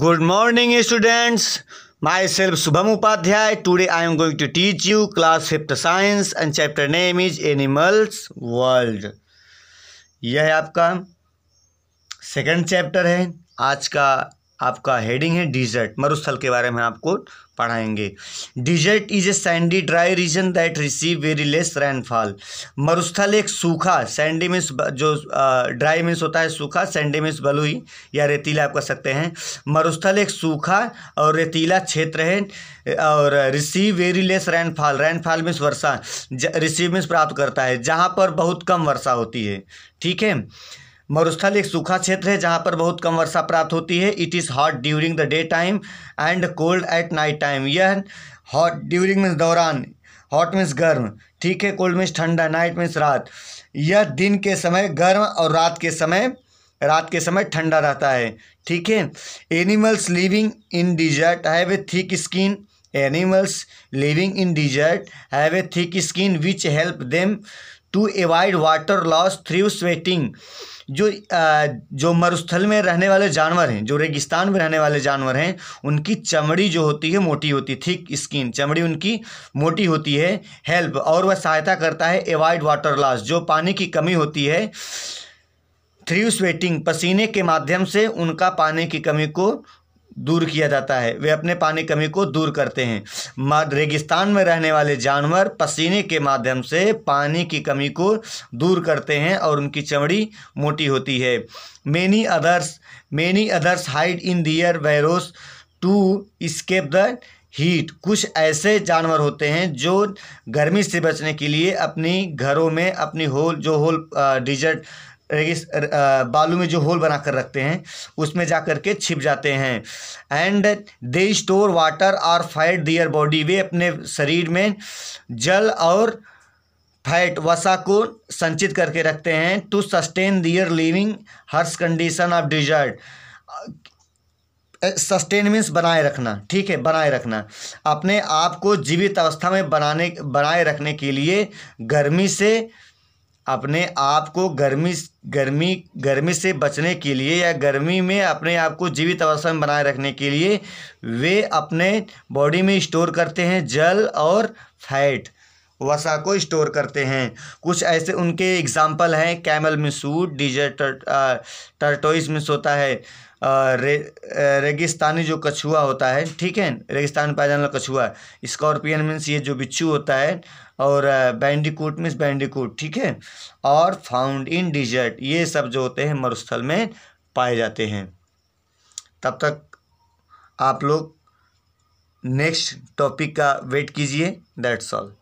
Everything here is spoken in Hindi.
good morning students myself Shubham Upadhyay today I am going to teach you class fifth science and chapter name is animals world यह आपका सेकेंड चैप्टर है आज का आपका हेडिंग है डिजर्ट मरुस्थल के बारे में आपको पढ़ाएंगे desert is a sandy dry region that receive very less rainfall मरुस्थल एक सूखा सैंडी मीन्स जो ड्राई मीन्स होता है सूखा सैंडी मीन्स बलुई या रेतीला आप कह सकते हैं मरुस्थल एक सूखा और रेतीला क्षेत्र है और receive very less rainfall rainfall means वर्षा रिसीव मीन्स प्राप्त करता है जहाँ पर बहुत कम वर्षा होती है ठीक है मरुस्थल एक सूखा क्षेत्र है जहाँ पर बहुत कम वर्षा प्राप्त होती है it is hot during the day time and cold at night time यह हॉट ड्यूरिंग मीन्स दौरान हॉट मीन्स गर्म ठीक है कोल्ड मीन्स ठंडा नाइट मीन्स रात यह दिन के समय गर्म और रात के समय रात के समय ठंडा रहता है ठीक है animals living in desert have a thick skin animals living in desert have a thick skin which help them to avoid water loss through sweating जो जो मरुस्थल में रहने वाले जानवर हैं जो रेगिस्तान में रहने वाले जानवर हैं उनकी चमड़ी जो होती है मोटी होती है थिक स्किन चमड़ी उनकी मोटी होती है हेल्प और वह सहायता करता है एवॉइड वाटर लॉस जो पानी की कमी होती है थ्री स्वेटिंग पसीने के माध्यम से उनका पानी की कमी को दूर किया जाता है वे अपने पानी कमी को दूर करते हैं रेगिस्तान में रहने वाले जानवर पसीने के माध्यम से पानी की कमी को दूर करते हैं और उनकी चमड़ी मोटी होती है many others many others hide in their burrows to escape the heat कुछ ऐसे जानवर होते हैं जो गर्मी से बचने के लिए अपनी घरों में अपनी होल जो होल डिजर्ट रेगिस बालू में जो होल बना कर रखते हैं उसमें जा कर के छिप जाते हैं एंड दे स्टोर वाटर और फैट दियर बॉडी वे अपने शरीर में जल और फैट वसा को संचित करके रखते हैं to sustain their living harsh condition of desert sustain means बनाए रखना ठीक है बनाए रखना अपने आप को जीवित अवस्था में बनाने बनाए रखने के लिए गर्मी से अपने आप को गर्मी गर्मी गर्मी से बचने के लिए या गर्मी में अपने आप को जीवित अवस्था में बनाए रखने के लिए वे अपने बॉडी में स्टोर करते हैं जल और फैट वसा को स्टोर करते हैं कुछ ऐसे उनके एग्जाम्पल हैं कैमल मिसूट डीजर टर्टोइस मिस होता है रे, रेगिस्तानी जो कछुआ होता है ठीक है रेगिस्तान पाया जाने वाला कछुआ स्कॉर्पियन मीन्स ये जो बिच्छू होता है और बैंडिकूट मीन्स बैंडिकूट ठीक है और फाउंड इन डिजर्ट ये सब जो होते हैं मरुस्थल में पाए जाते हैं तब तक आप लोग नेक्स्ट टॉपिक का वेट कीजिए दैट्स ऑल